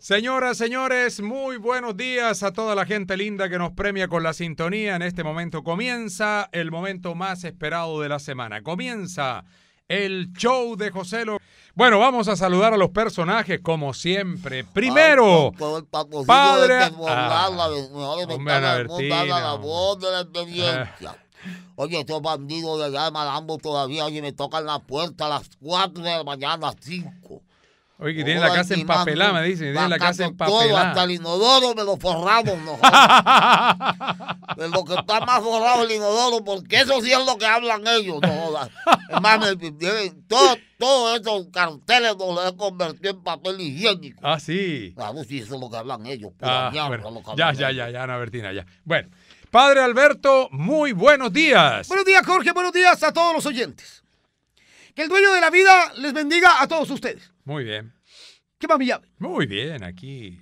Señoras, señores, muy buenos días a toda la gente linda que nos premia con la sintonía. En este momento comienza el momento más esperado de la semana. Comienza el show de José López. Bueno, vamos a saludar a los personajes como siempre. Primero, padre. Oye, estos bandidos de allá de Malambo todavía oye, me tocan la puerta a las 4 de la mañana, a 5. Oye, que tiene la casa empapelada, me dicen. Tiene la casa empapelada. hasta el inodoro me lo forramos, no De lo que está más forrado el inodoro, porque eso sí es lo que hablan ellos, no jodas. todo, todos esos carteles los he convertido en papel higiénico. Ah, sí. Vamos, sí, eso es lo que hablan ellos. Ah, ya, ya, ya, ya, ya, Ana Bertina, ya. Bueno, padre Alberto, muy buenos días. Buenos días, Jorge, buenos días a todos los oyentes. Que el dueño de la vida les bendiga a todos ustedes. Muy bien. ¿Qué más, llave? Muy bien, aquí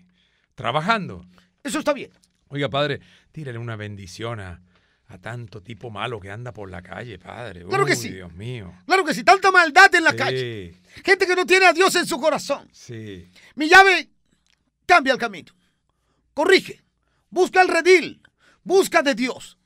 trabajando. Eso está bien. Oiga, padre, tírale una bendición a, a tanto tipo malo que anda por la calle, padre. Claro que sí. Dios mío. Claro que sí, tanta maldad en la calle. Gente que no tiene a Dios en su corazón. Sí. Mi llave cambia el camino. Corrige. Busca el redil. Busca de Dios.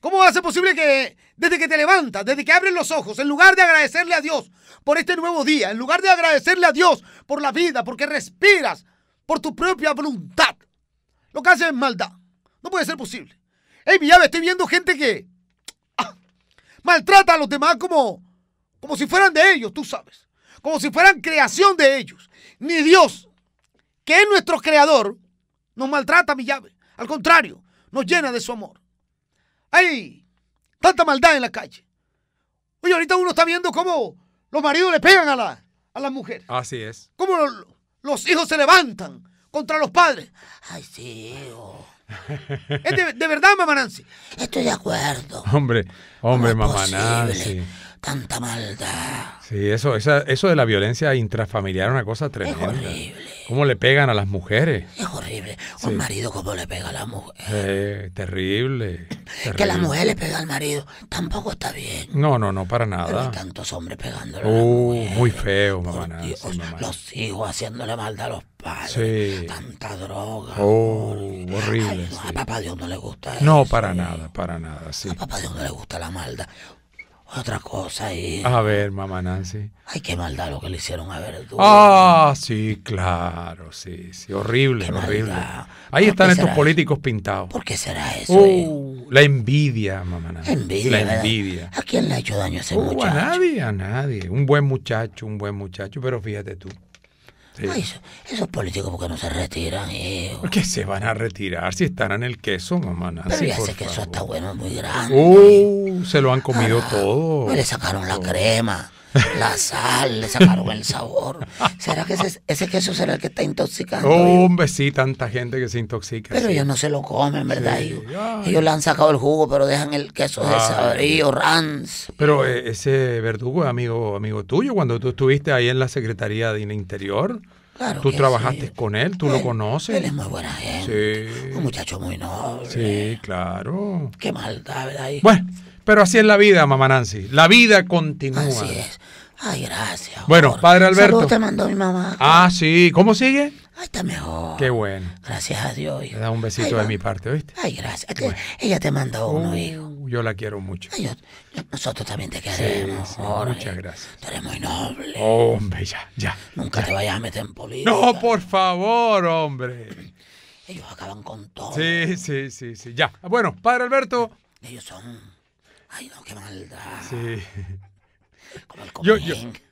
¿Cómo va a ser posible que desde que te levantas, desde que abres los ojos, en lugar de agradecerle a Dios por este nuevo día, en lugar de agradecerle a Dios por la vida, porque respiras, por tu propia voluntad, lo que haces es maldad? No puede ser posible. Ey, llave, estoy viendo gente que ah, maltrata a los demás como, como si fueran de ellos, tú sabes. Como si fueran creación de ellos. Ni Dios, que es nuestro creador, nos maltrata, mi llave. Al contrario, nos llena de su amor. ¡Ay! tanta maldad en la calle. Oye, ahorita uno está viendo cómo los maridos le pegan a, la, a las mujeres. Así es. Cómo los, hijos se levantan contra los padres. Ay, sí, Es de, verdad, mamá Nancy. Estoy de acuerdo. Hombre, hombre, mamá Nancy. Tanta maldad. Sí, eso, esa, eso de la violencia intrafamiliar es una cosa tremenda. Es ¿Cómo le pegan a las mujeres? Es horrible. Un marido, ¿cómo le pega a la mujer? Eh, terrible, Que la mujer le pega al marido tampoco está bien. No, no, no, para nada. hay tantos hombres pegándole uh, Muy feo, mamá, Los hijos haciéndole maldad a los padres. Sí. Tanta droga. Oh, horrible. a papá Dios no le gusta eso. No, para ¿eh? nada, para nada, sí. A papá Dios no le gusta la maldad. Otra cosa y A ver, mamá Nancy. Ay, qué maldad lo que le hicieron a Verdugo. Ah, sí, claro, sí, sí. Horrible, horrible. Ahí están estos políticos pintados. ¿Por qué será eso? Uh, la envidia, mamá Nancy. la envidia. ¿A quién le ha hecho daño ese uh, muchacho? A nadie, a nadie. Un buen muchacho, un buen muchacho. Pero fíjate tú esos políticos porque no se retiran, hijo. ¿Por qué se van a retirar si están en el queso, mamá Nancy? Pero ya está bueno, es muy grande. Uh, se lo han comido ah, todo. Me le sacaron la crema la sal, le sacaron el sabor. ¿Será que ese, ese queso será el que está intoxicando? Hombre, sí, tanta gente que se intoxica. Pero ellos no se lo comen, ¿verdad? Ellos, le han sacado el jugo, pero dejan el queso de sabrío, ranz. Pero eh, ese verdugo es amigo, amigo tuyo, cuando tú estuviste ahí en la Secretaría de Interior. tú trabajaste con él, tú lo conoces. Él es muy buena gente. Un muchacho muy noble. Sí, claro. Qué maldad, ¿verdad? Bueno, pero así es la vida, mamá Nancy. La vida continúa. Así es. Ay, gracias. Bueno, padre Alberto. te mandó mi mamá. Ah, sí. ¿Cómo sigue? Ay, está mejor. Qué bueno. Gracias a Dios, Le da un besito de mi parte, ¿viste? Ay, gracias. Ella te mandó uno, uh, hijo. Yo la quiero mucho. nosotros también te queremos, Muchas gracias. Tú eres muy noble. Hombre, ya, ya. Nunca te vayas a meter en política. No, por favor, hombre. Ellos acaban con todo. Sí, sí, sí, sí. Ya. Bueno, padre Alberto. Ellos son Ay, no, qué maldad. Sí.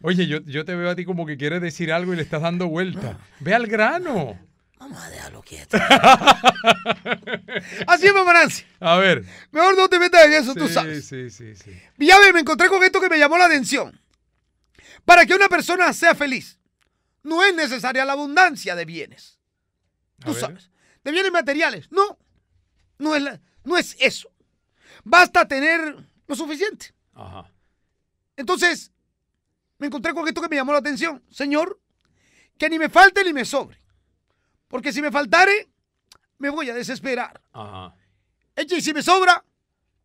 oye, yo, te veo a ti como que quieres decir algo y le estás dando vuelta. Ve al grano. Vamos a dejarlo quieto. Así es, Nancy. A ver. Mejor no te metas en eso, tú sabes. Sí, sí, sí. Ya me encontré con esto que me llamó la atención. Para que una persona sea feliz, no es necesaria la abundancia de bienes. Tú sabes. De bienes materiales. No. No es, no es eso basta tener lo suficiente. Ajá. Entonces, me encontré con esto que me llamó la atención. Señor, que ni me falte ni me sobre. Porque si me faltare, me voy a desesperar. Ajá. Y si me sobra,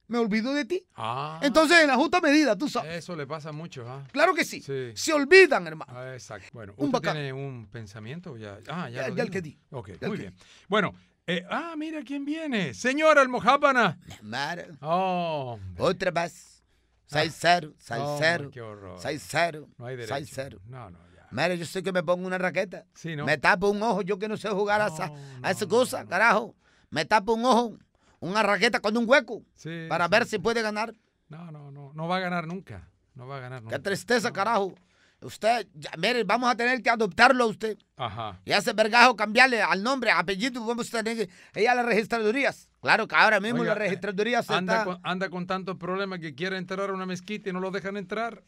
me olvido de ti. Ah. Entonces, en la justa medida, tú sabes. Eso le pasa mucho. ¿ah? Claro que sí. Se olvidan, hermano. Ah, exacto. Bueno, un un pensamiento? Ya, ah, ya, el que di. Ok, muy bien. Bueno, eh, ah, mira quién viene. ¡Señor Almojábana. Claro. Oh, Otra vez. 6-0, 6-0. 6-0. No hay derecho. 6-0. No, no, ya. Mira, yo sé que me pongo una raqueta. Me tapo un ojo. Yo que no sé jugar a, esa, a esa cosa, carajo. Me tapo un ojo. Una raqueta con un hueco. para ver si puede ganar. No, no, no. No va a ganar nunca. No va a ganar nunca. Qué tristeza, carajo. Usted, mire, vamos a tener que adoptarlo a usted. Ajá. Y hace vergajo cambiarle al nombre, apellido, vamos a tener que ir a las registradurías. Claro que ahora mismo las la registraduría anda, con, anda con tantos problemas que quiere entrar a una mezquita y no lo dejan entrar.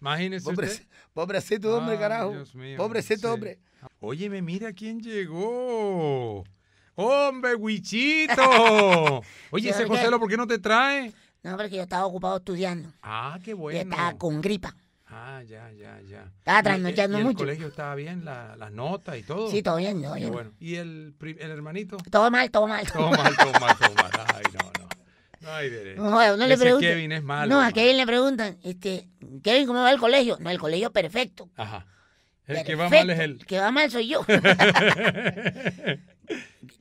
Imagínese usted. Pobrecito hombre, carajo. Dios mío, pobrecito hombre. Óyeme, mira quién llegó. ¡Hombre, Huichito! Oye, ese José, ¿por qué no te trae? No, porque yo estaba ocupado estudiando. Ah, qué bueno. Y estaba con gripa. Ah, ya, ya, ya. Estaba trasnochando mucho. y mucho. ¿El colegio estaba bien? ¿Las notas y todo? Sí, todo bien. Todo bien. Bueno. ¿Y el, el, hermanito? Todo mal, todo mal. Todo, todo mal, todo mal, todo mal. Ay, no, no. No, hay derecho. no, no le preguntan. Kevin es malo. No, a Kevin le preguntan, este, Kevin, ¿cómo va el colegio? No, el colegio perfecto. Ajá. El que va mal es él. El que va mal soy yo.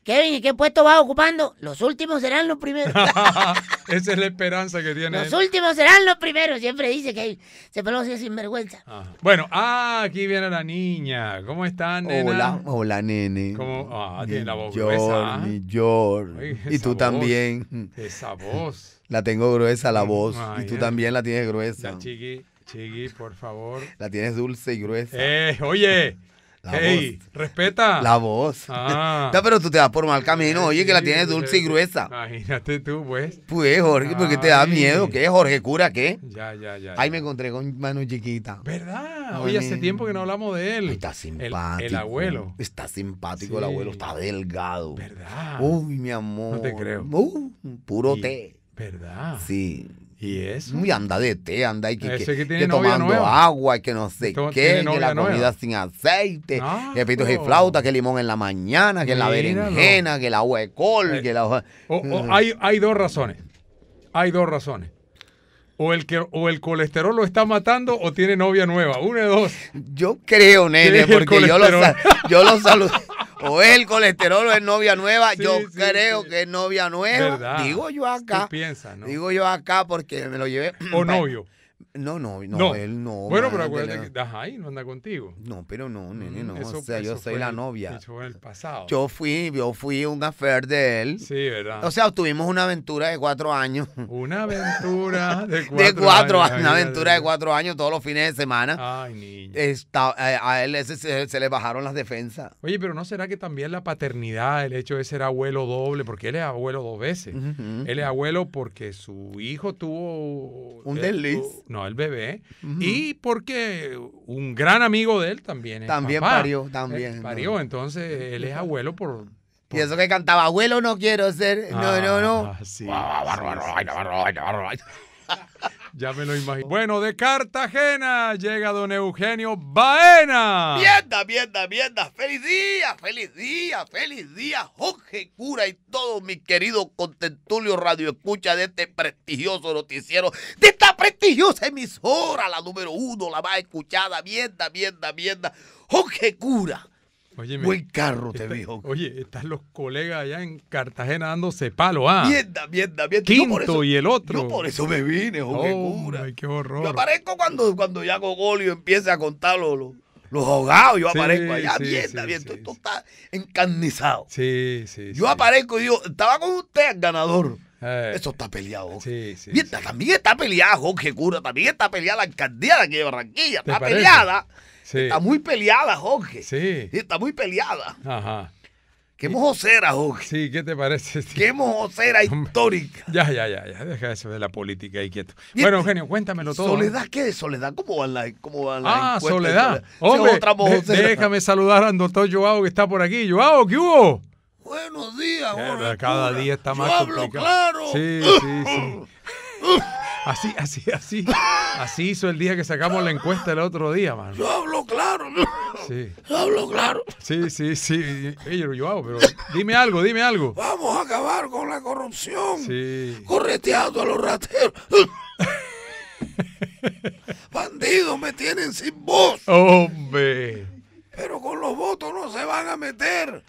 Kevin, ¿y qué puesto vas ocupando? Los últimos serán los primeros. Esa es la esperanza que tiene. Los últimos serán los primeros, siempre dice que se pronuncia sin vergüenza. Ah. Bueno, ah, aquí viene la niña. ¿Cómo están, nena? Hola, hola, nene. ¿Cómo? Ah, tiene la voz gruesa. y tú también. Esa voz. La tengo gruesa la mm, voz. y tú también la tienes gruesa. La chiqui. Chigui, por favor. La tienes dulce y gruesa. Eh, oye. Ey, respeta. La voz. Ah. pero tú te vas por mal camino. Oye, que la tienes dulce y gruesa. Imagínate tú, pues. Pues, Jorge, porque te da miedo. ¿Qué, Jorge? ¿Cura qué? Ya, ya, ya. Ahí me encontré con mano Chiquita. ¿Verdad? Oye, hace tiempo que no hablamos de él. Está simpático. El, abuelo. Está simpático el abuelo. Está delgado. ¿Verdad? Uy, mi amor. No te creo. puro té. ¿Verdad? Sí. ¿Y es Muy anda de té, anda y que, que, tomando agua, que no sé qué, que la comida sin aceite, que pitos y flauta, que limón en la mañana, que la berenjena, que el agua de col, eh, que la... Mm. hay, hay dos razones, hay dos razones. O el, que, o el colesterol lo está matando o tiene novia nueva. Una de dos. Yo creo, nene, porque yo lo, yo lo o el colesterol o es novia nueva. yo creo que es novia nueva. Digo yo acá. Piensa, ¿no? Digo yo acá porque me lo llevé. O novio. No, no, no, él no. Bueno, pero acuérdate que estás no anda contigo. No, pero no, nene, no. Mm, o sea, yo soy la novia. Eso fue el pasado. Yo fui, yo fui un affair de él. Sí, ¿verdad? O sea, tuvimos una aventura de cuatro años. Una aventura de cuatro, de cuatro años. Una aventura de cuatro años todos los fines de semana. Ay, niño. Está, a, él se, le bajaron las defensas. Oye, pero ¿no será que también la paternidad, el hecho de ser abuelo doble, porque él es abuelo dos veces? Él es abuelo porque su hijo tuvo... Un eh, desliz no el bebé, y porque un gran amigo de él también es También parió, eh, también. parió, entonces él es abuelo por, Y eso que cantaba, abuelo no quiero ser, no, no, no, no. Ah, ah, ya me lo imagino. Bueno, de Cartagena llega don Eugenio Baena. Mierda, mierda, mierda. Feliz día, feliz día, feliz día. Jorge Cura y todo mi querido contentulio radio escucha de este prestigioso noticiero, de esta prestigiosa emisora, la número uno, la más escuchada. Mierda, mierda, mierda. Jorge Cura Oye, Buen carro te dijo. Oye, están los colegas allá en Cartagena dándose palo, ¿ah? Mierda, mierda, mierda. Quinto y el otro. Yo por eso me vine, oh, qué cura. Ay, qué horror. Yo aparezco cuando, cuando ya Gogolio empiece a contar los, ahogados, yo aparezco allá, mierda, Esto está encarnizado. Sí, sí. Yo aparezco y digo, estaba con usted, el ganador. Eh. Eso está peleado. Sí, sí, Mierda, también está peleada Jorge Cura, también está peleada la alcaldía de aquí de Barranquilla, está peleada Está muy peleada, Jorge. Sí. Está muy peleada. Ajá. Qué mojocera, Jorge. Sí, ¿qué te parece? Qué mojocera histórica. Ya, ya, ya, ya. Deja eso de la política ahí quieto. Bueno, este, Eugenio, cuéntamelo todo. ¿Soledad ¿eh? qué? Es ¿Soledad? ¿Cómo van las cómo van Ah, Soledad. Hombre, déjame saludar al doctor Joao que está por aquí. Joao, ¿qué hubo? Buenos días, Cada día está más Yo complicado. claro. Sí, sí, sí. Así, así, así. Así hizo el día que sacamos la encuesta el otro día, mano. Yo hablo claro. Sí. Yo hablo claro. Sí, sí, sí. yo hago, pero dime algo, dime algo. Vamos a acabar con la corrupción. Sí. Correteando a los rateros. Bandidos me tienen sin voz. Hombre. Pero con los votos no se van a meter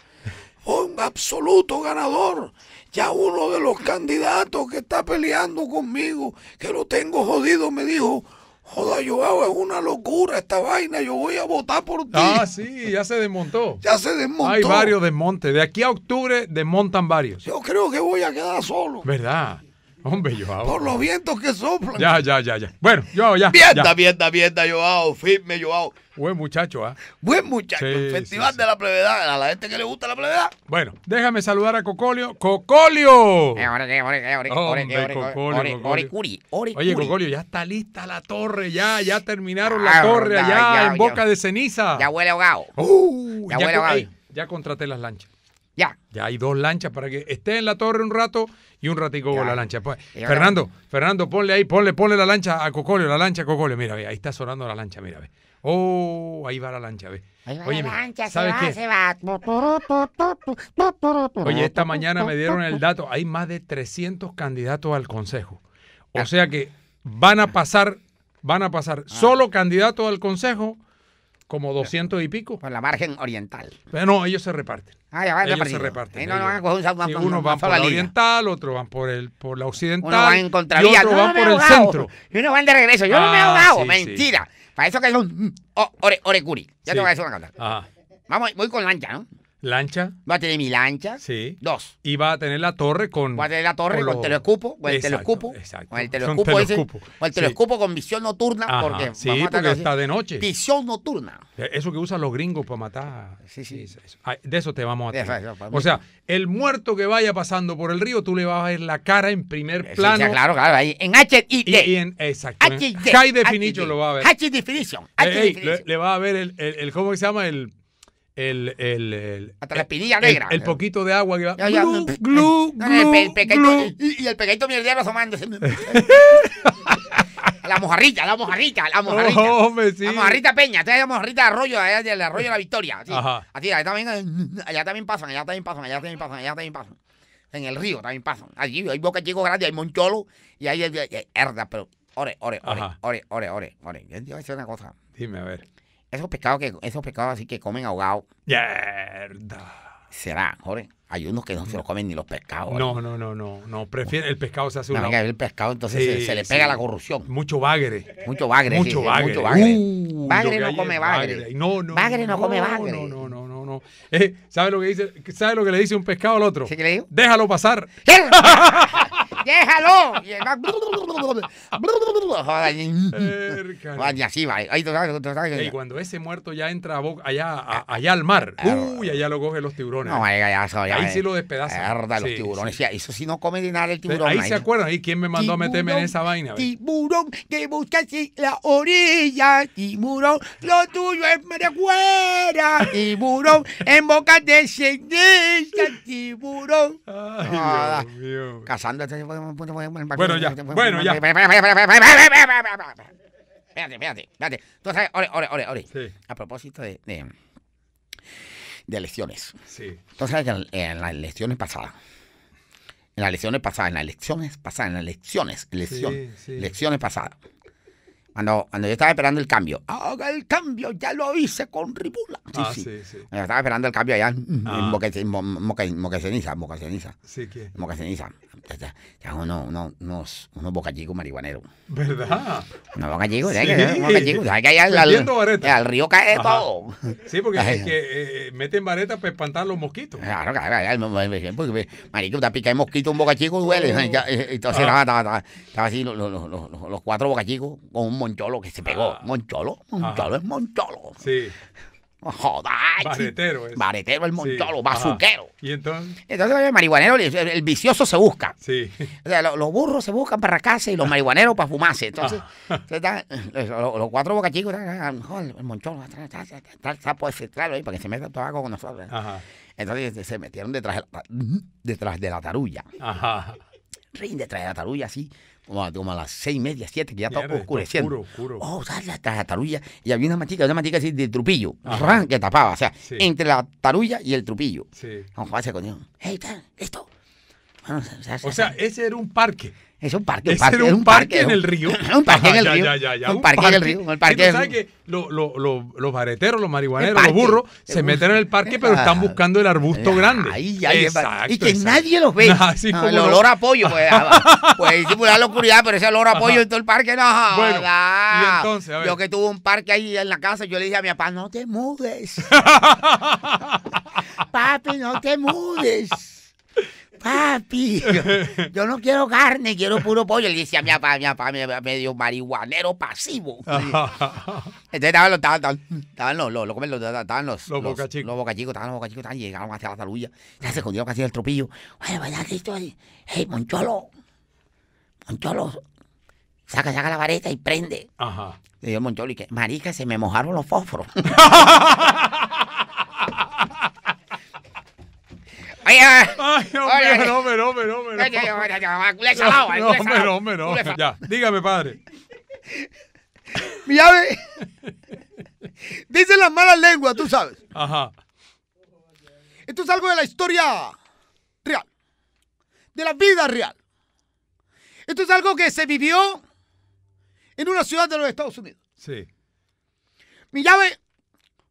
un absoluto ganador. Ya uno de los candidatos que está peleando conmigo, que lo tengo jodido, me dijo, joda yo es una locura esta vaina, yo voy a votar por ti. Ah, sí, ya se desmontó. ya se desmontó. Hay varios desmontes. De aquí a octubre desmontan varios. Yo creo que voy a quedar solo. ¿Verdad? Hombre, Joao. Por los vientos que soplan. Ya, ya, ya, ya. Bueno, Joao, ya. Vienda, vienta, vienda, Joao. Firme, Joao. Buen muchacho, ¿ah? Buen muchacho. Festival de la Plevedad. A la gente que le gusta la plevedad. Bueno, déjame saludar a Cocolio. ¡Cocolio! Oye, Cocolio, ya está lista la torre, ya. Ya terminaron la ah, torre allá en Boca de Ceniza. Ya huele ahogado. Uh, ya huele ahogado. Ya contraté las lanchas. Ya. hay dos lanchas para que esté en la torre un rato y un ratico con la lancha. Pues, Fernando, Fernando, ponle ahí, ponle, ponle la lancha a Cocolio, la lancha a Cocolio. Mira, ve, ahí está sonando la lancha, mira, ve. Oh, ahí va la lancha, ve. Oye, la lancha, se va, se va. Oye, esta mañana me dieron el dato, hay más de 300 candidatos al consejo. O ah. sea que van a pasar, van a pasar ah. solo candidatos al consejo como 200 y pico. Por la margen oriental. Pero no, ellos se reparten. Ah, ya van ellos se reparten. uno a pues, unos van por la oriental, otros van por el por la occidental. Uno va en contravía. Y otros van por el centro. Y uno van de regreso. Yo no me he ah, ahogado. Mentira. Para eso que son mm, oh, orecuri. Ya te voy a decir una cosa. Vamos, voy con lancha, ¿no? Lancha. Va a tener mi lancha. Sí. Dos. Y va a tener la torre con. Va a tener la torre con, el telescopo. Con el telescopo. Exacto. Con el telescopo. con visión nocturna. porque sí, está de noche. Visión nocturna. Eh, eso que usan los gringos para matar. Sí, sí. de eso te vamos a tener. o sea, el muerto que vaya pasando por el río, tú le vas a ver la cara en primer plano. Sí, claro, claro. Ahí, en H Y, y en, exacto. HD, High Definition lo va a ver. h Definition. le, va a ver el, el, el, ¿Cómo se llama? El el, el, el hasta la espinilla negra. El, poquito de agua que va. Glu, y, y, el pequeñito mierdero asomándose. la mojarrita, la mojarrita, la mojarrita. La mojarrita peña, esta es la mojarrita arroyo, allá del arroyo de la victoria. Así, así allá, también, allá también pasan, allá también pasan, allá también pasan, allá también pasan. En el río también pasan. Allí hay boca chico grande, hay moncholo y hay, herda, pero ore, ore, ore, ore, ore, ore, ore, ore. Yo a decir una cosa. Dime, a ver esos pescados que, esos pescados así que comen ahogados. Mierda. Será, joder. Hay unos que no se los comen ni los pescados. No, no, no, no, no. Prefiere, el pescado se hace no, El pescado entonces se, le pega la corrupción. Mucho bagre. Mucho bagre. Mucho vagre, bagre. Mucho bagre. Uh, bagre no come bagre. bagre. No, no. Bagre no, come bagre. No, no, no, no. no. Eh, ¿Sabes lo que dice? lo que le dice un pescado al otro? ¿Sí le Déjalo pasar. ¡Déjalo! Y así va. Y cuando ese muerto ya entra boca, allá, allá al mar, uy, allá lo cogen los tiburones. No, ahí, allá, ya, ahí sí lo despedazan. los tiburones. Eso sí no come de nada el tiburón. Ahí, se acuerdan. ¿Y quién me mandó a meterme en esa vaina? Tiburón, que buscaste la orilla. Tiburón, lo tuyo es marihuana Tiburón, en boca de ceniza. Tiburón. Ay, ah, Dios mío. Cazando este bueno, ya. Bueno, ya. Espérate, espérate, espérate. Entonces, ore, A propósito de, de, de elecciones. Sí. Entonces en, las elecciones pasadas, en las elecciones pasadas, en las elecciones pasadas, en las elecciones, elección, elecciones pasadas, cuando, cuando yo estaba esperando el cambio, haga el cambio, ya lo hice con Ribula. Sí, ah, sí. Yo estaba esperando el cambio allá en, mm, mm, ah. en Moqueceniza, Moqueceniza. Sí, ¿qué? Moqueceniza. Ya, ya uno, uno, unos, unos bocachicos marihuaneros. ¿Verdad? Unos bocachicos, sí. ¿sabes? Unos bocachicos. ¿Sabes que allá al, al, río cae todo? Sí, porque que eh, meten varetas para espantar los mosquitos. Claro, claro, claro. Porque, marico, te pica el mosquito un bocachico, duele. Oh. Eh, eh, entonces, ah. estaba, estaba, así, los, los, los, los cuatro bocachicos con un Moncholo que se pegó. Ah. Moncholo, Moncholo es Moncholo. Sí. Joder. Baretero. Es. Baretero el Moncholo, bazuquero. ¿Y entonces? Entonces el marihuanero, el, vicioso se busca. Sí. O sea, los burros se buscan para casa y los marihuaneros para fumarse. Entonces, eh, los, cuatro bocachicos, ah, el Moncholo, está por pues, claro, para que se meta agua con nosotros. Ajá. Entonces se metieron detrás de la, detrás de la tarulla. Ajá. detrás de la tarulla, así como, a las seis y media, siete, que ya estaba oscureciendo. Oscuro, oscuro. Oh, la, la tarulla. Y había una matica, una matica así de trupillo, ran, que tapaba, o sea, entre la tarulla y el trupillo. Sí. Vamos, con Dios. Hey, Bueno, o sea, ese era un parque. Es un parque. Un parque un, parque, en el río. un parque en el río. un, parque, en el río. parque. que los bareteros, los marihuaneros, los burros se meten en el parque, pero están ah. buscando el arbusto grande. Ahí, exacto, y que nadie los ve. Ah, ah, el olor a pollo. Pues, pues, pues la oscuridad, pero ese olor a pollo en todo el parque, no. Bueno, Yo que tuve un parque ahí en la casa, yo le dije a mi papá, no te mudes. Papi, no te mudes papi, yo, no quiero carne, quiero puro pollo. Le decía a mi papá, mi papá medio marihuanero pasivo. Entonces estaban los, estaban, estaban los, los, los, los, bocachicos. Los bocachicos, estaban los bocachicos, estaban, llegaron hacia la saluda Ya se escondieron casi el tropillo. Oye, vaya listo, hey, Moncholo, Moncholo, saca, saca la vareta y prende. Ajá. Le dio Moncholo y que, marica, se me mojaron los fósforos. Ay, hombre, hombre, hombre, hombre. Hombre, hombre, Ya, dígame, padre. Mi llave. Dicen las malas lenguas, tú sabes. Ajá. Esto es algo de la historia real. De la vida real. Esto es algo que se vivió en una ciudad de los Estados Unidos. Sí. Mi llave,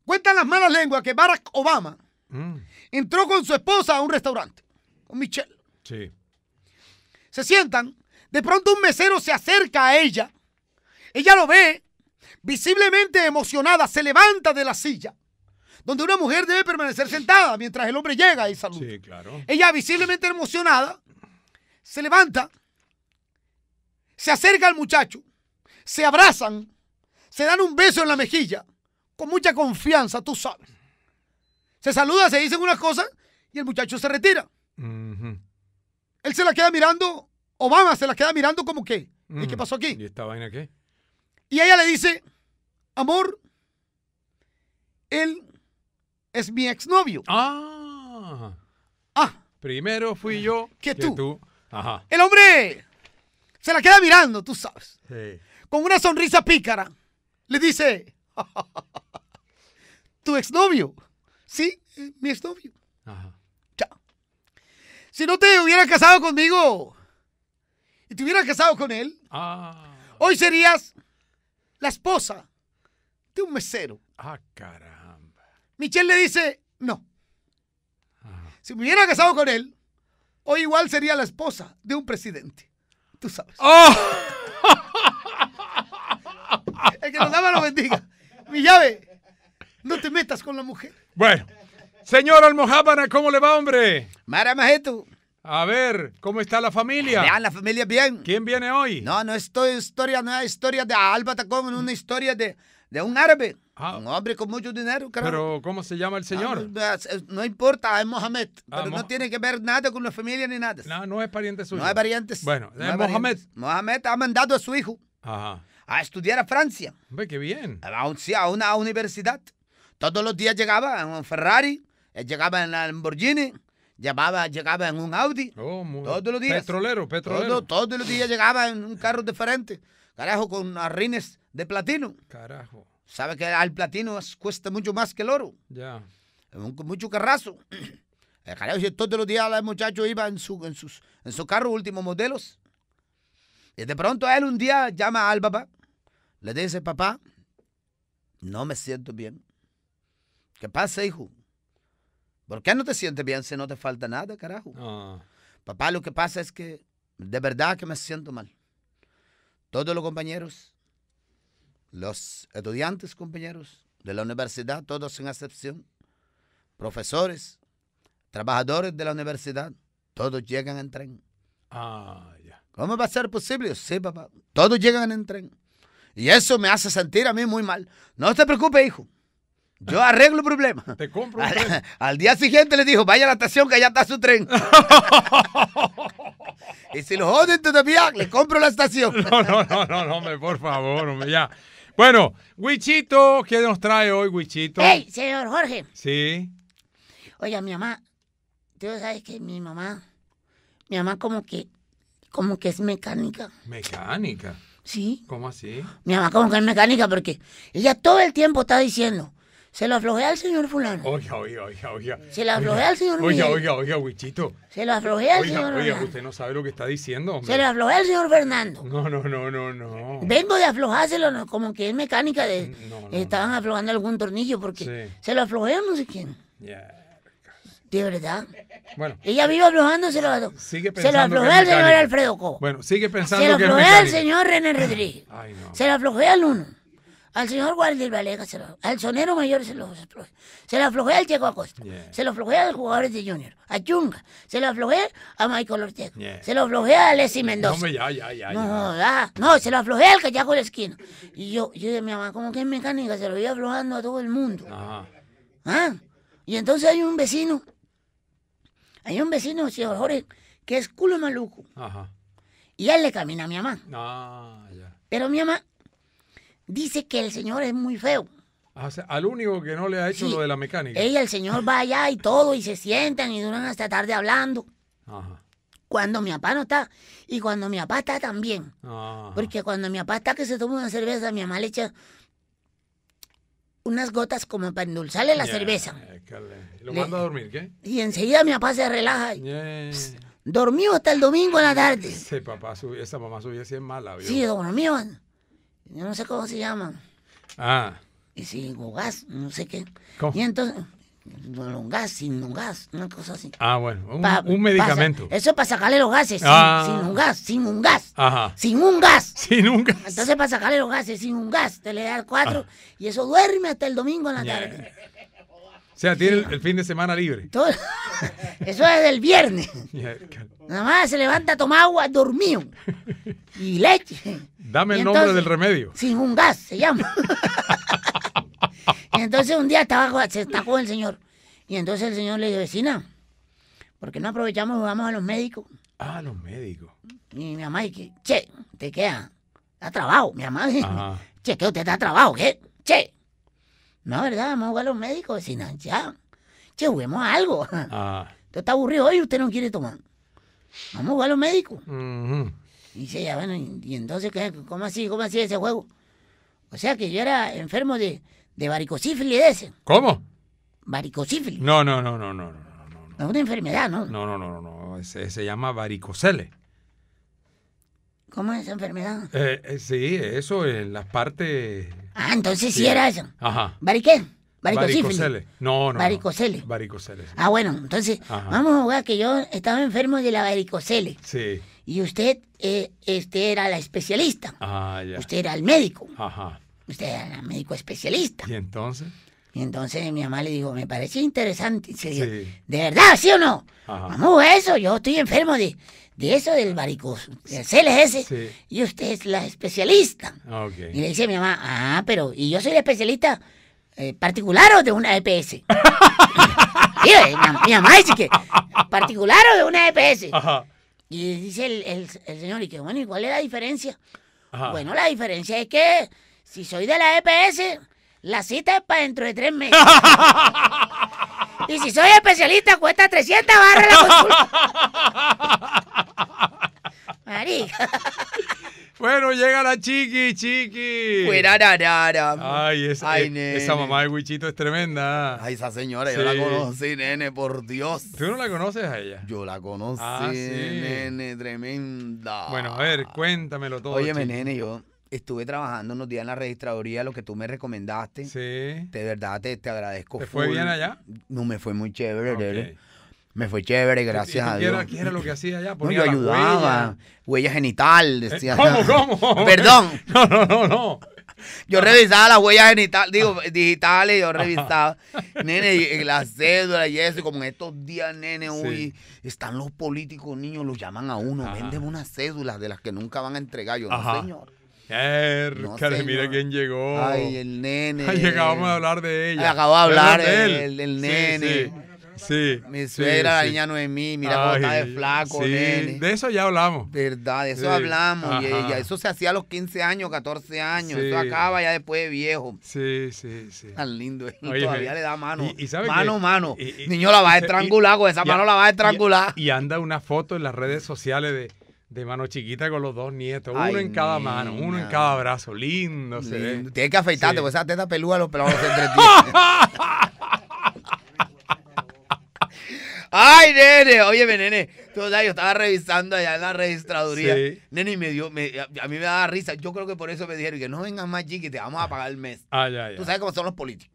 cuenta las malas lenguas que Barack Obama mm entró con su esposa a un restaurante, con Michelle. Sí. Se sientan, de pronto un mesero se acerca a ella, ella lo ve, visiblemente emocionada, se levanta de la silla, donde una mujer debe permanecer sentada mientras el hombre llega y saluda. Sí, claro. Ella visiblemente emocionada, se levanta, se acerca al muchacho, se abrazan, se dan un beso en la mejilla, con mucha confianza, tú sabes. Se saluda, se dicen una cosa y el muchacho se retira. Él se la queda mirando, Obama se la queda mirando como que, ¿y qué pasó aquí? ¿Y esta vaina qué? Y ella le dice, amor, él es mi exnovio. Ah. Ah. Primero fui yo que, tú. El hombre se la queda mirando, tú sabes. Con una sonrisa pícara, le dice, tu exnovio sí, eh, mi exnovio. Ajá. Chao. Si no te hubieras casado conmigo y te hubieras casado con él, ah. hoy serías la esposa de un mesero. Ah, caramba. Michelle le dice, no. Si me hubiera casado con él, hoy igual sería la esposa de un presidente. Tú sabes. Oh. El que nos ama lo bendiga. Mi llave, no te metas con la mujer. Bueno, señor Almohábana, ¿cómo le va, hombre? Mara A ver, ¿cómo está la familia? la familia bien. ¿Quién viene hoy? No, no estoy historia, no es historia de Alba Tacón, una historia de, un árabe. Ah. Un hombre con mucho dinero, Pero, ¿cómo se llama el ah, señor? no, importa, es Mohamed. Ah, pero no tiene que ver nada con la familia ni nada. No, no es pariente suyo. No es pariente. Bueno, es Mohamed. Mohamed ha mandado a su hijo a estudiar a Francia. Hombre, qué bien. a una universidad. Todos los días llegaba en un Ferrari, eh, llegaba en la Lamborghini, llegaba, llegaba en un Audi. Oh, todos los días. Petrolero, petrolero. todos los días llegaba en un carro diferente. Carajo, con arrines de platino. Carajo. Sabe que al platino cuesta mucho más que el oro. Ya. Mucho carrazo. Eh, carajo, carajo, todos los días el muchacho iba en su, en sus, en su carro, últimos modelos. Y de pronto él un día llama al papá. Le dice, papá, no me siento bien. ¿Qué pasa, hijo? ¿Por qué no te sientes bien si no te falta nada, carajo? Ah. Papá, lo que pasa es que de verdad que me siento mal. Todos los compañeros, los estudiantes compañeros de la universidad, todos sin excepción, profesores, trabajadores de la universidad, todos llegan en tren. Ah, ¿Cómo va a ser posible? Sí, papá. Todos llegan en tren. Y eso me hace sentir a mí muy mal. No te preocupes, hijo. Yo arreglo el problema. Te compro al, al, día siguiente le dijo, vaya a la estación que allá está su tren. y si lo joden todavía, le compro la estación. no, no, no, no, no, por favor, hombre, ya. Bueno, Huichito, ¿qué nos trae hoy, Huichito? ¡Hey, señor Jorge! Sí. Oiga, mi mamá, tú sabes que mi mamá, mi mamá como que, como que es mecánica. ¿Mecánica? Sí. ¿Cómo así? Mi mamá como que es mecánica porque ella todo el tiempo está diciendo, se lo aflojé al señor fulano. Oiga, oiga, oiga, oiga. Se lo aflojé al señor Oiga, Miguel. oiga, oiga, huichito. Se lo aflojé al señor Oiga, oiga, usted no sabe lo que está diciendo, Se lo aflojé al señor Fernando. No, no, no, no, no. Vengo de aflojárselo, como que es mecánica de... Mm, estaban aflojando algún tornillo porque se lo aflojé a no sé quién. De verdad. Bueno. Ella vive aflojándose lo, sigue Se lo aflojé al señor Alfredo Co. Bueno, sigue pensando. Se lo aflojé al señor René Rodríguez. Ay, no. Se lo aflojé al uno. Al señor guardián Valleca, se lo, al sonero mayor se lo aflojé. Se lo aflojé al Checo Acosta. Se lo aflojé el los jugadores de Junior. A Chunga. Se lo aflojé a Michael Ortega. Se lo aflojé a Leslie Mendoza. No, ya, ya, ya. No, no se lo aflojé al de la esquina. Y yo, yo dije, mi mamá, como que es mecánica, se lo iba aflojando a todo el mundo. Ajá. Ah, y entonces hay un vecino. Hay un vecino, señor Jorge, que es culo maluco. Ajá. Y él le camina a mi mamá. Ah, ya. Pero mi mamá dice que el señor es muy feo. Ah, al único que no le ha hecho lo de la mecánica. Ella, el señor va allá y todo, y se sientan y duran hasta tarde hablando. Cuando mi papá no está, y cuando mi papá está también. Porque cuando mi papá está que se toma una cerveza, mi mamá le echa unas gotas como para endulzarle la cerveza. Y lo manda a dormir, ¿qué? Y enseguida mi papá se relaja. Dormió hasta el domingo en la tarde. Sí, papá, esa mamá subía sí es mala. ¿vio? Sí, dormido. Yo no sé cómo se llama. Ah. Y si gas, no sé qué. ¿Cómo? Y entonces, gas, sin gas, una cosa así. Ah, bueno, un, medicamento. eso es para sacarle los gases, ah. sin, un gas, sin un gas. Ajá. Sin un gas. Sin un gas. Entonces, para sacarle los gases, sin un gas, te le das cuatro ah. y eso duerme hasta el domingo en la tarde. O sea, tiene el, fin de semana libre. eso es del viernes. Nada más se levanta, toma agua, dormido. Y leche. Dame el nombre del remedio. Sin un gas, se llama. y entonces un día estaba, se el señor. Y entonces el señor le dice vecina, ¿por qué no aprovechamos y vamos a los médicos? Ah, los médicos. Y mi mamá dice, che, te queda, da trabajo. Mi mamá dice, che, que usted da trabajo, ¿qué? Che, no, ¿verdad? Vamos a jugar a los médicos. Sin ya, Che, juguemos algo. Ah. Usted está aburrido hoy, usted no quiere tomar. Vamos a jugar a los médicos. Y dice, ya, bueno, y, entonces, ¿qué? ¿cómo así? ¿Cómo así ese juego? O sea que yo era enfermo de, de ese. ¿Cómo? Varicocífilis. No, no, no, no, no, no, no. Es una enfermedad, ¿no? No, no, no, no. no. Se, se llama varicocele. ¿Cómo es esa enfermedad? Eh, eh, sí, eso, en las partes... Ah, entonces sí, era eso. Ajá. ¿Bariqué? Varicocele. No, no. Varicocele. No. Ah, bueno, entonces, vamos a jugar que yo estaba enfermo de la varicocele. Sí. Y usted, eh, este era la especialista. Ah, ya. Usted era el médico. Ajá. Usted era el médico especialista. ¿Y entonces? Y entonces mi mamá le dijo, me parece interesante. ¿de verdad, sí o no? Ajá. Vamos a eso, yo estoy enfermo de, de eso del baricós, el CLS y usted es la especialista. Y le dice mi mamá, ah, pero, ¿y yo soy la especialista eh, particular o de una EPS? y, eh, mi, mamá dice que, ¿particular o de una EPS? Ajá. Y dice el, señor, y que bueno, ¿y cuál es la diferencia? Bueno, la diferencia es que si soy de la EPS, la cita es para dentro de tres meses. Y si soy especialista, cuesta 300 barras la consulta. Marica. Bueno, llega la chiqui, chiqui. Ay, esa, eh, mamá de Wichito es tremenda. Ay, esa señora, yo la conocí, nene, por Dios. ¿Tú no la conoces a ella? Yo la conocí, ah, nene, tremenda. Bueno, a ver, cuéntamelo todo. Óyeme, nene, yo estuve trabajando unos días en la registraduría, lo que tú me recomendaste. Sí. De verdad, te, agradezco. ¿Te fue bien allá? No, me fue muy chévere. Me fue chévere, gracias a Dios. ¿Qué era lo que hacía allá? Ponía yo ayudaba. Huella. genital, decía. ¿Cómo, cómo? Perdón. No, no, no, no. Yo revisaba las huellas genitales, digo, digitales, yo revisaba, nene, las cédulas y eso, como en estos días, nene, uy, están los políticos, niños, los llaman a uno, venden unas cédulas de las que nunca van a entregar, yo, no, señor mira quién llegó. Ay, el nene. Ay, acabamos de hablar de ella. Le de hablar del el, nene. Sí. Mi suegra, la niña Noemí, mira cómo está de flaco, nene. De eso ya hablamos. Verdad, de eso hablamos. Y, eso se hacía a los 15 años, 14 años. Eso acaba ya después de viejo. Sí, sí, sí. Tan lindo. todavía eh, le da mano. mano, mano. Niño, la va a estrangular, con esa mano la va a estrangular. Y anda una foto en las redes sociales de de mano chiquita con los dos nietos, uno en cada mano, uno en cada brazo, lindo se Tienes que afeitarte, sí. porque esa teta peluda los entre ti. Ay, nene, oye, nene, yo estaba revisando allá en la registraduría. Nene, y me dio, a mí me daba risa. Yo creo que por eso me dijeron que no vengan más chiqui, te vamos a pagar el mes. Ay, ah, ay, tú sabes cómo son los políticos.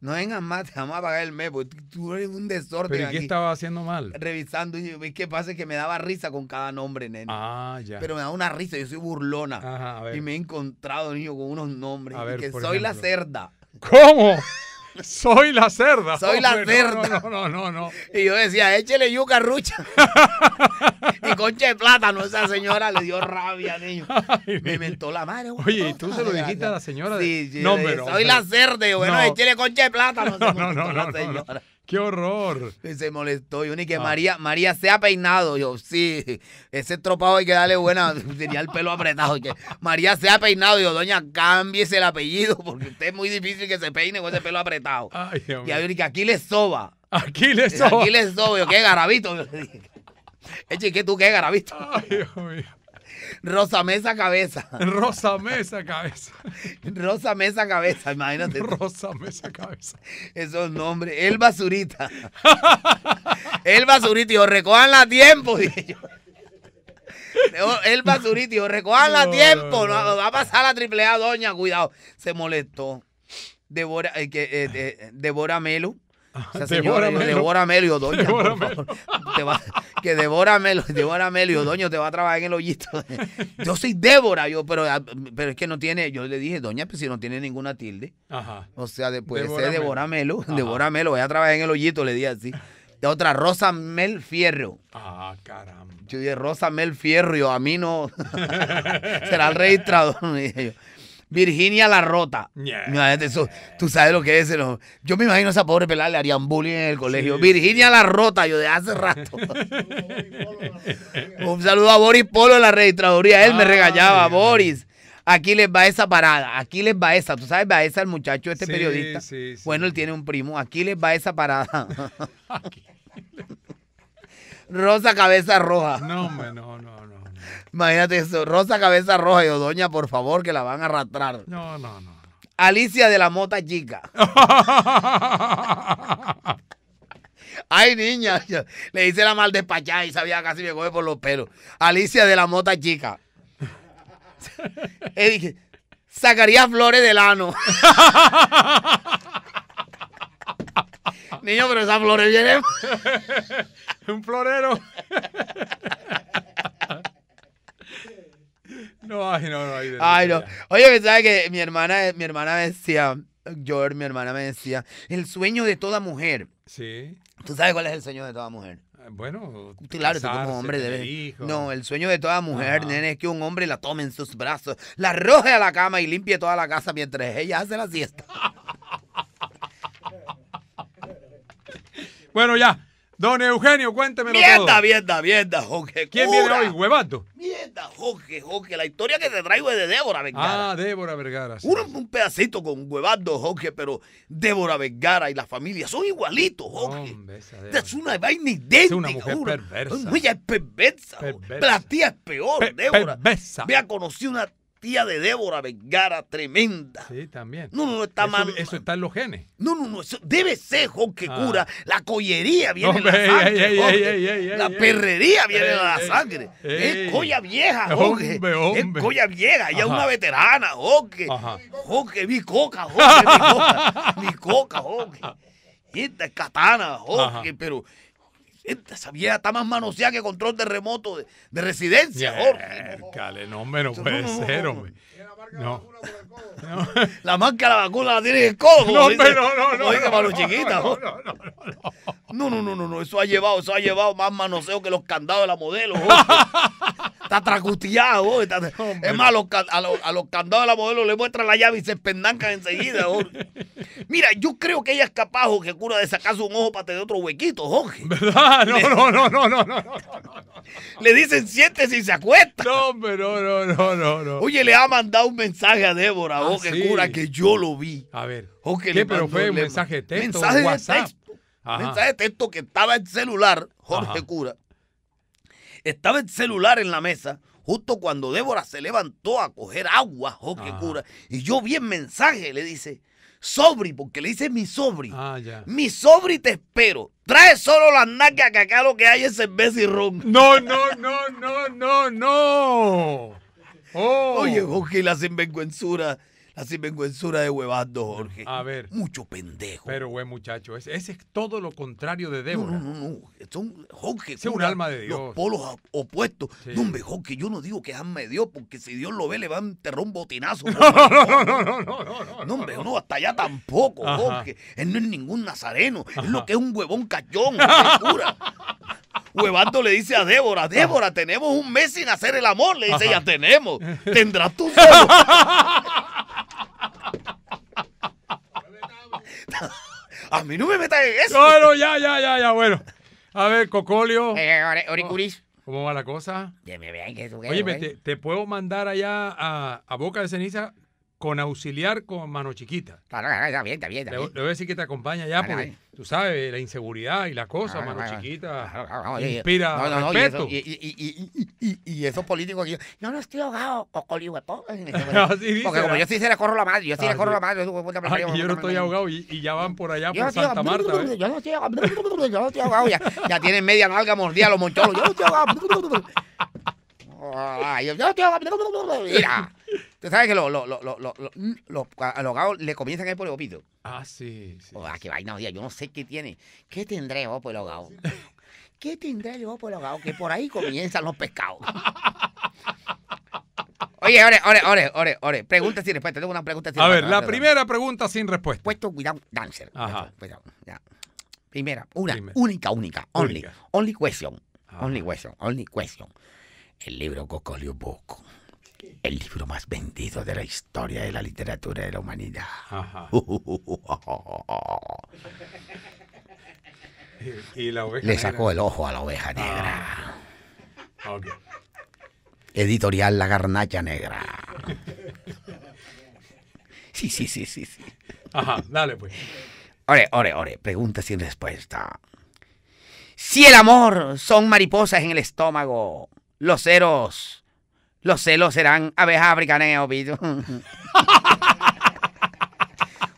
No vengas más, te vamos a pagar el mes, porque tú eres un desorden. ¿Pero qué estaba haciendo mal? Revisando, y ves que pasa que me daba risa con cada nombre, nene. Ah, ya. Pero me daba una risa, yo soy burlona. Ajá, a ver. Y me he encontrado, niño, con unos nombres. A ver, que soy la cerda. ¿Cómo? Soy la cerda. Soy la cerda. No, no, no, no, no. Y yo decía, échele yuca rucha. y concha de plátano. Esa señora le dio rabia, niño. me mentó la madre. Oye, ¿y tú se lo dijiste a la señora? Sí, sí, no, pero, soy la cerda. Bueno, échele concha de plátano. No, no, no, no. ¡Qué horror! se molestó. Y que ah. María, María se ha peinado. Yo, sí, ese tropado hay que darle buena. Tenía el pelo apretado. que María se ha peinado. Yo, doña, cámbiese el apellido porque usted es muy difícil que se peine con ese pelo apretado. Ay, y a que aquí le soba. Aquí le soba. Aquí le soba. Yo, qué garabito. Eche, que tú qué garabito. Ay, Dios mío. Rosa Mesa Cabeza. Rosa Mesa Cabeza. Rosa Mesa Cabeza, imagínate. Rosa Mesa Cabeza. Esos nombres. El Basurita. El basurito recojan la tiempo, El basurito hijo, la tiempo. va a pasar la triple A, doña, cuidado. Se molestó. Debora eh, eh, eh, Melo sea Melio, doña. Te va, que devora Melio, devora Melio, doña, te va a trabajar en el hoyito. Yo soy Débora, yo, pero, ah, pero es que no tiene, yo le dije, doña, pues si no tiene ninguna tilde. O sea, después se ser Devora Melo, Debora Melo, voy a trabajar en el hoyito, le dije así. de otra, Rosa Mel Fierro. Ah, caramba. Yo dije, Rosa Mel Fierro, a mí no. Será el registrador, dije yo. Virginia la Rota. Eso, tú sabes lo que es. eso. Yo me imagino a esa pobre pelada le harían bullying en el colegio. Virginia la Rota, yo de hace rato. Un saludo a Boris Polo en la registraduría. Él me ah, regañaba, Boris aquí les va esa parada, aquí les va esa. Tú sabes, va esa el muchacho, este periodista. Bueno, él tiene un primo, aquí les va esa parada. Rosa Cabeza Roja. No, no, no, no. Imagínate eso. Rosa Cabeza Roja. y doña, por favor, que la van a arrastrar. No, no, no. Alicia de la Mota Chica. Ay, niña. Le hice la mal despachada y sabía casi me coge por los pelos. Alicia de la Mota Chica. Eh, dije, sacaría flores del ano. Niño, pero esas flores vienen. Em- Un florero. No, ay, no, no. Ay, Ay, Oye, ¿sabes que mi hermana, mi hermana decía, George, mi hermana me decía, el sueño de toda mujer. Sí. ¿Tú sabes cuál es el sueño de toda mujer? Eh, bueno, claro, tú como hombre debe. No, el sueño de toda mujer, nene, es que un hombre la tome en sus brazos, la arroje a la cama y limpie toda la casa mientras ella hace la siesta. bueno, ya. Don Eugenio, cuéntemelo mierda, todo. Mierda, mierda, Jorge. ¿Quién viene hoy, huevato? Mierda, Jorge, Jorge. La historia que te traigo es de Débora Vergara. Ah, Débora Vergara. Uno es un, pedacito con huevato, Jorge, pero Débora Vergara y la familia son igualitos, Jorge. es una vaina idéntica. Es una mujer perversa. ella es perversa. perversa. La tía es peor, Débora. Perversa. ha conocido una tía de Débora Vergara tremenda. Sí, también. No, no, no está mal. Eso está en los genes. No, no, no. Eso debe ser que ah. cura. La collería viene de la sangre. la perrería viene de la sangre. Es colla vieja, Jorge. Es colla vieja. Ella es una veterana, Jorge. Ajá. Jorge, mi coca, Jorge, mi coca. mi coca, Jorge. esta es katana, Jorge. Pero esa vieja está más manoseada que control de remoto de, residencia, no, me no puede ser, hombre. La marca de la vacuna la tiene en el codo. No, no, no, no. Oiga, para los chiquitas. No, no, no, no. No, no, Eso ha llevado, eso ha llevado más manoseo que los candados de la modelo, está tracuteado. es más, a los, candados de la modelo le muestran la llave y se pendancan enseguida, Mira, yo creo que ella es capaz, Jorge Cura, de sacarse un ojo para tener otro huequito, Jorge. ¿Verdad? No, no, no, no, no, no, Le dicen siete si se acuesta. No, pero no, no, no, no. Oye, le ha mandado un mensaje a Débora, Jorge Cura, que yo lo vi. A ver. Jorge ¿Qué, pero fue un mensaje de texto, mensaje WhatsApp. texto. Mensaje de texto que estaba en celular, Jorge Cura estaba el celular en la mesa justo cuando Débora se levantó a coger agua, oh, cura. Y yo vi el mensaje, le dice, sobri, porque le dice mi sobri. Ah, mi sobri te espero. Trae solo las nacas que acá lo que hay es cerveza y ron. No, no, no, no, no, no. Oh. Oye, Jorge, la sinvergüenzura en sura de huevando, Jorge. A ver. Mucho pendejo. Pero güey, muchacho, ese, es todo lo contrario de Débora. No, no, no. Son, Jorge. Es un alma de Dios. Los polos opuestos. No, hombre, Jorge, yo no digo que es alma de Dios, porque si Dios lo ve, le va a enterrar un botinazo. No, no, no, no, no, no, no. no, hasta allá tampoco, Jorge. Él no es ningún nazareno. Es lo que es un huevón cachón, cura. Huevando le dice a Débora, Débora, tenemos un mes sin hacer el amor. Le dice, ya tenemos. Tendrás tú solo. A mí no me metas en eso. Bueno, ya, ya, ya, ya, bueno. A ver, Cocolio. Eh, Oricuris. ¿Cómo va la cosa? me que tú Oye, ¿eh? te, puedo mandar allá a Boca de Ceniza con auxiliar con mano chiquita. Claro, está bien, está bien. Está bien. Le, voy a decir que te acompaña ya, porque tú sabes, la inseguridad y la cosa, mano chiquita, inspira respeto. Y, esos políticos que yo, no estoy ahogado, cocoli huepo. porque como yo sí se le corro la madre, yo sí le corro la madre. yo no estoy ahogado y, ya van por allá, por Santa Marta. ¿eh? Yo no estoy ahogado, yo no estoy ahogado. Ya, tienen media nalga mordida los moncholos. Yo no estoy ahogado. Mira, tú sabes que los lo, le comienzan a ir por el opito. Ah, sí. sí oh, ah, qué vaina, yo no sé qué tiene. ¿Qué tendré vos por el alogado? ¿Qué tendrá el por el abogado? Que por ahí comienzan los pescados. Oye, ore, ore, ore, ore, Pregunta sin respuesta. Tengo una pregunta sin respuesta. A ver, la primera pregunta sin respuesta. Puesto cuidado, dancer. Primera, una, única, única. Only. Ah. Only question. Only question. Only question el libro Cocolio Book, el libro más vendido de la historia de la literatura de la humanidad. Le sacó el ojo a la oveja negra. Ah, Editorial La Garnacha Negra. Sí, sí, sí, sí, sí. Ajá, dale pues. Ore, ore, ore, pregunta sin respuesta. Si el amor son mariposas en el estómago, los ceros. Los celos serán abejas africaneo, pito.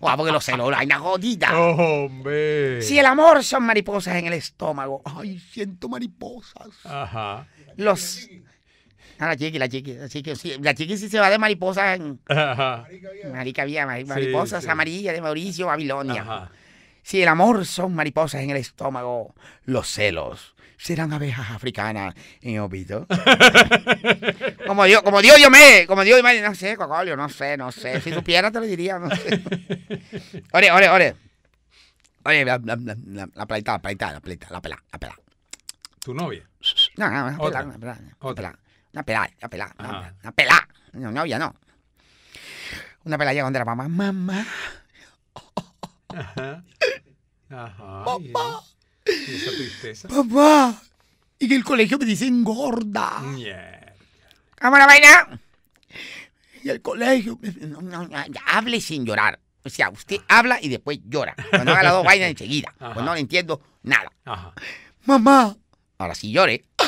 Guau, porque los celos, hay una jodida. Oh, hombre. Si el amor son mariposas en el estómago. Ay, siento mariposas. Ajá. Los. Ah, la chiqui, la chiqui, la chiqui, sí, la chiqui sí se va de mariposa en... Ajá. Marica Vía, mariposas amarillas de Mauricio, Babilonia. Ajá. Si el amor son mariposas en el estómago, los celos serán abejas africanas en Opito. como Dios, como Dios yo me, como Dios yo me, no sé, Cocolio, no sé, no sé. Si supiera te lo diría, no sé. Ore, ore, ore. Oye, la, la, la, la la pleita, la pela la pela ¿Tu novia? No, no, una pelá, una pela Una pela ah. una pelá, una pelá. No, novia, no. Una pela llega donde la mamá, mamá. Ajá. Ajá. Papá. Y esa tristeza. Papá. Y que el colegio me dice engorda. Yeah. la vaina. Y el colegio no, no, no, hable sin llorar. O sea, usted habla y después llora. Cuando haga las dos vainas enseguida. Pues no le entiendo nada. Ajá. Mamá. Ahora sí llore.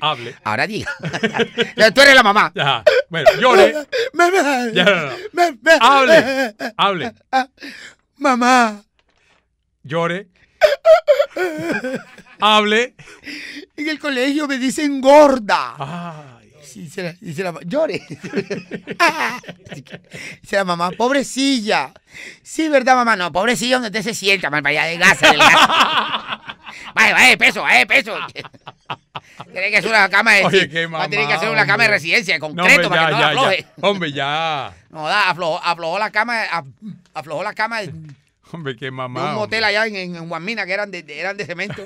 Hable. Ahora diga. Tú eres la mamá. Ajá. Bueno, llore. Me, me, me, Hable. Hable. Mamá. Llore. Hable. En el colegio me dicen gorda. Ay, se la, se la, llore. dice la mamá, pobrecilla. Sí, ¿verdad, mamá? No, pobrecilla, donde usted se sienta, mal para allá de gas Vaya, vaya, peso, vaya, peso. Tiene que hacer una cama de. Va a tener que hacer una cama de residencia, de concreto, hombre, ya, para que no la afloje. Hombre, ya. No, da, aflojó, aflojó la cama, aflojó la cama de Hombre, qué mamá. un motel allá en, en Guamina que eran de, cemento.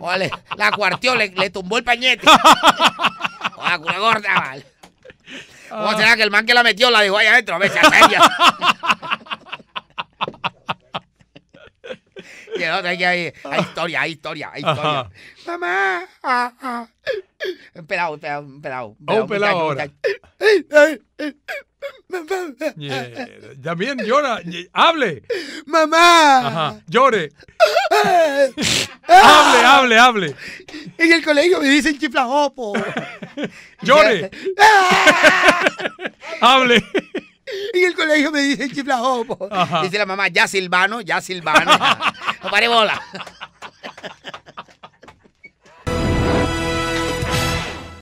o la cuartió, le, tumbó el pañete. o la ah, cura gorda, vale. será ah. que el man que la metió la dijo allá adentro? A ver, se Y el otro, hay, hay, hay historia, hay historia, hay historia. Mamá. Ah, ah. pelado, pelado, también llora, hable. Mamá. llore. hable, hable, hable. En el colegio me dicen chiflajopo. llore. hable. En el colegio me dicen chiflajopo. Dice la mamá, ya Silvano, ya Silvano. no bola.